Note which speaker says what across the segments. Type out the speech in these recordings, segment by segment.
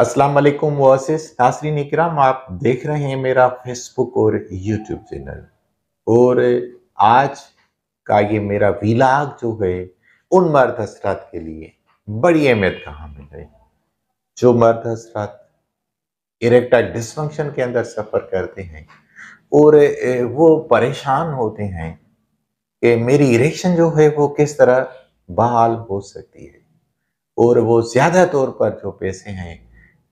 Speaker 1: अस्सलाम वालेकुम वासिस नासरीन इकराम आप देख रहे हैं मेरा फेसबुक और यूट्यूब चैनल और आज का ये मेरा विलाग जो है उन मर्द हसरात के लिए बड़ी अहमियत कहाँ मिल रही जो मर्द हसरात इरेक्टाइल डिस्फंक्शन के अंदर सफ़र करते हैं और वो परेशान होते हैं कि मेरी इरेक्शन जो है वो किस तरह बहाल हो सकती है और वो ज़्यादा तौर पर जो पैसे हैं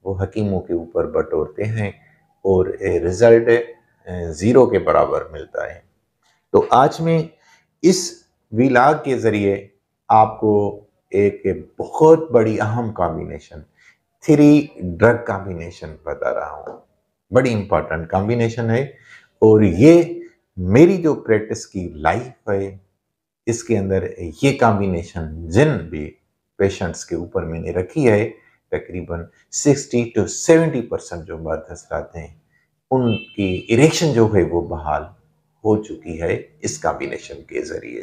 Speaker 1: वो हकीमों के ऊपर बटोरते हैं और रिज़ल्ट ज़ीरो के बराबर मिलता है तो आज मैं इस विलाग के ज़रिए आपको एक बहुत बड़ी अहम कॉम्बिनेशन थ्री ड्रग कॉम्बिनेशन बता रहा हूँ बड़ी इम्पॉर्टेंट कॉम्बिनेशन है और ये मेरी जो प्रैक्टिस की लाइफ है इसके अंदर ये कॉम्बिनेशन जिन भी पेशेंट्स के ऊपर मैंने रखी है तकरीबन 60 टू 70 परसेंट जो मर्द हजरात हैं उनकी इरेक्शन जो है वो बहाल हो चुकी है इस कॉम्बिनेशन के ज़रिए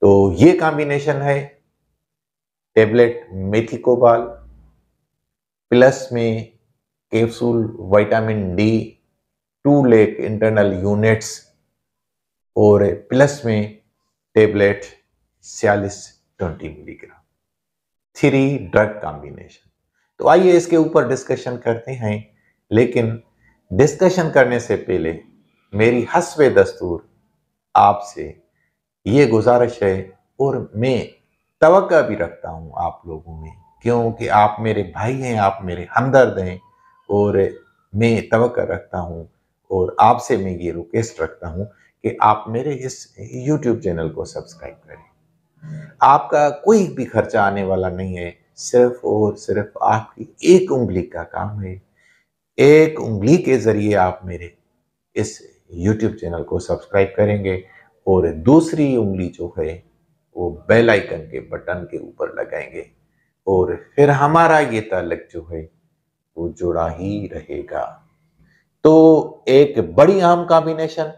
Speaker 1: तो ये कॉम्बिनेशन है टेबलेट मेथिकोबाल प्लस में capsule vitamin D two lakh internal units और प्लस में tablet Cialis twenty milligram three drug combination तो आइए इसके ऊपर डिस्कशन करते हैं लेकिन डिस्कशन करने से पहले मेरी हसवे दस्तूर आपसे ये गुजारिश है और मैं तवक्का भी रखता हूँ आप लोगों में क्योंकि आप मेरे भाई हैं आप मेरे हमदर्द हैं और मैं तवक्का रखता हूँ और आपसे मैं ये रिक्वेस्ट रखता हूँ कि आप मेरे इस यूट्यूब चैनल को सब्सक्राइब करें आपका कोई भी खर्चा आने वाला नहीं है सिर्फ और सिर्फ आपकी एक उंगली का काम है एक उंगली के जरिए आप मेरे इस YouTube चैनल को सब्सक्राइब करेंगे और दूसरी उंगली जो है वो बेल आइकन के बटन के ऊपर लगाएंगे और फिर हमारा ये तालक जो है वो जुड़ा ही रहेगा तो एक बड़ी आम कॉम्बिनेशन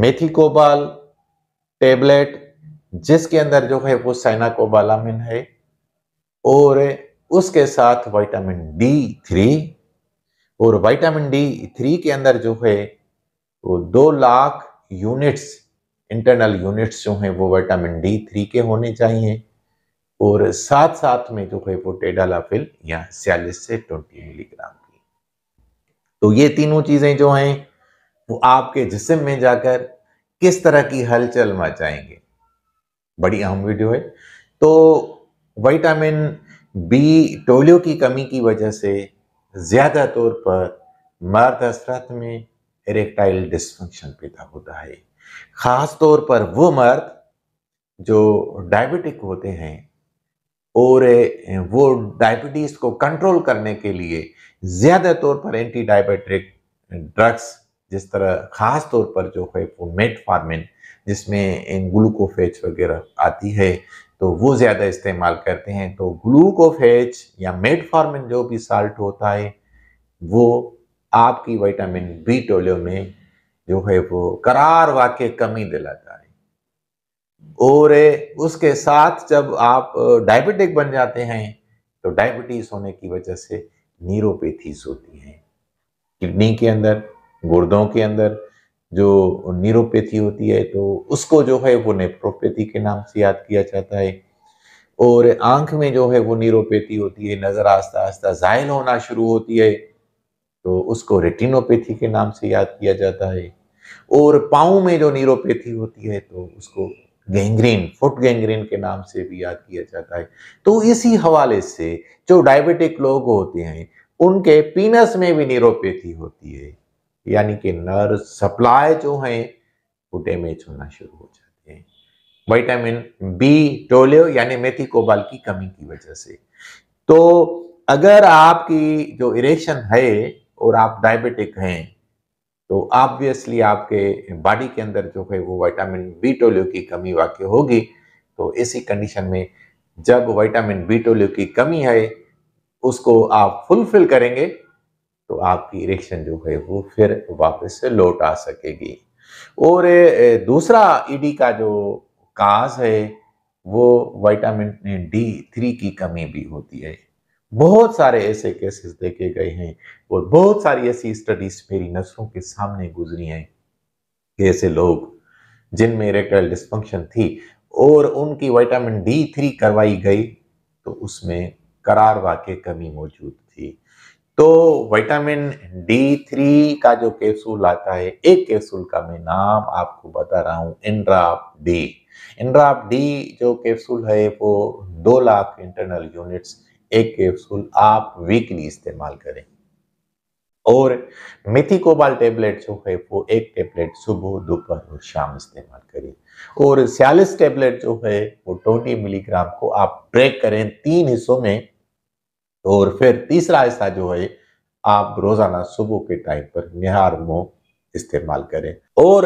Speaker 1: मेथी कोबाल टेबलेट जिसके अंदर जो है वो साइनाकोबालामिन है और उसके साथ विटामिन डी थ्री और विटामिन डी थ्री के अंदर जो है वो दो लाख यूनिट्स इंटरनल यूनिट्स जो हैं वो विटामिन डी थ्री के होने चाहिए और साथ साथ में जो है वो टेडालाफिल या छियालीस से ट्वेंटी मिलीग्राम की तो ये तीनों चीज़ें जो हैं वो आपके जिसम में जाकर किस तरह की हलचल मचाएंगे बड़ी अहम वीडियो है तो विटामिन बी टोलियो की कमी की वजह से ज़्यादा तौर पर मर्द असरात में इरेक्टाइल डिस्फंक्शन पैदा होता है ख़ास तौर पर वो मर्द जो डायबिटिक होते हैं और वो डायबिटीज़ को कंट्रोल करने के लिए ज़्यादा तौर पर एंटी डायबिटिक ड्रग्स जिस तरह ख़ास तौर पर जो है वो मेटफार्मिन जिसमें ग्लूकोफेज वगैरह आती है तो वो ज़्यादा इस्तेमाल करते हैं तो ग्लूकोफेज या मेटफॉर्मिन जो भी साल्ट होता है वो आपकी विटामिन बी टोलियो में जो है वो करार वाक्य कमी दिलाता है और उसके साथ जब आप डायबिटिक बन जाते हैं तो डायबिटीज़ होने की वजह से नीरोपैथीज होती है किडनी के अंदर गुर्दों के अंदर जो न्यूरोपैथी होती है तो उसको जो है वो नेप्रोपैथी के नाम से याद किया जाता है और आंख में जो है वो न्यूरोपैथी होती है नज़र आस्ता आस्ता जायल होना शुरू होती है तो उसको रेटिनोपैथी के नाम से याद किया जाता है और पाँव में जो न्यूरोपैथी होती है तो उसको गैंग्रीन फुट गैंग्रीन के नाम से भी याद किया जाता है तो इसी हवाले से जो डायबिटिक लोग होते हैं उनके पीनस में भी न्यूरोपैथी होती है यानी कि नर्व सप्लाई जो है वो डैमेज होना शुरू हो जाते हैं विटामिन बी टोलियो यानी मेथी कोबाल की कमी की वजह से तो अगर आपकी जो इरेक्शन है और आप डायबिटिक हैं तो ऑब्वियसली आपके बॉडी के अंदर जो है वो विटामिन बी टोलियो की कमी वाकई होगी तो इसी कंडीशन में जब विटामिन बी टोलियो की कमी है उसको आप फुलफिल करेंगे तो आपकी इरेक्शन जो है वो फिर वापस लौट आ सकेगी और दूसरा ईडी e का जो काज है वो विटामिन डी थ्री की कमी भी होती है बहुत सारे ऐसे केसेस देखे गए हैं और बहुत सारी ऐसी स्टडीज मेरी नसरों के सामने गुजरी हैं कि ऐसे लोग जिनमें रेक्टल डिस्फंक्शन थी और उनकी विटामिन डी थ्री करवाई गई तो उसमें करार के कमी मौजूद थी तो विटामिन डी थ्री का जो कैप्सूल आता है एक कैप्सूल का मैं नाम आपको बता रहा हूँ इंड्राप डी इंड्राप डी जो कैप्सूल है वो दो लाख इंटरनल यूनिट्स एक कैप्सूल आप वीकली इस्तेमाल करें और मेथी कोबाल टेबलेट जो है वो एक टेबलेट सुबह दोपहर और शाम इस्तेमाल करें और छियालीस टेबलेट जो है वो ट्वेंटी मिलीग्राम को आप ब्रेक करें तीन हिस्सों में और फिर तीसरा हिस्सा जो है आप रोजाना सुबह के टाइम पर निहार मोह इस्तेमाल करें और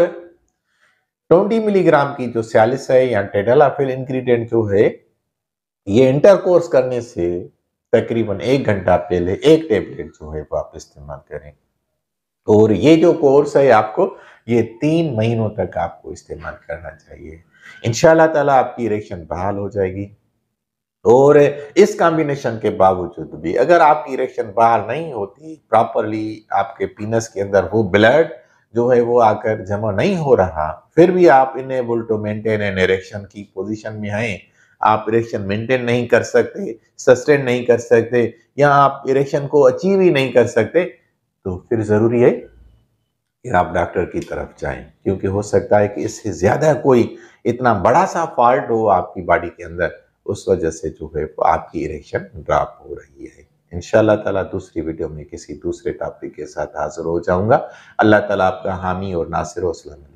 Speaker 1: 20 मिलीग्राम की जो सियालिस है या टेडलाफिल इंग्रेडिएंट जो है ये इंटरकोर्स करने से तकरीबन एक घंटा पहले एक टेबलेट जो है वो आप इस्तेमाल करें और ये जो कोर्स है आपको ये तीन महीनों तक आपको इस्तेमाल करना चाहिए इन ताला आपकी इरेक्शन बहाल हो जाएगी और इस कॉम्बिनेशन के बावजूद भी अगर आपकी इरेक्शन बाहर नहीं होती प्रॉपरली आपके पीनस के अंदर वो ब्लड जो है वो आकर जमा नहीं हो रहा फिर भी आप unable to maintain an erection की पोजीशन में हैं आप इरेक्शन मेंटेन नहीं कर सकते सस्टेन नहीं कर सकते या आप इरेक्शन को अचीव ही नहीं कर सकते तो फिर ज़रूरी है कि आप डॉक्टर की तरफ जाएं क्योंकि हो सकता है कि इससे ज़्यादा कोई इतना बड़ा सा फॉल्ट हो आपकी बॉडी के अंदर उस वजह से जो है आपकी इरेक्शन ड्रॉप हो रही है इन ताला दूसरी वीडियो में किसी दूसरे टॉपिक के साथ हाजिर हो जाऊंगा अल्लाह ताला आपका हामी और नासिर और सलामत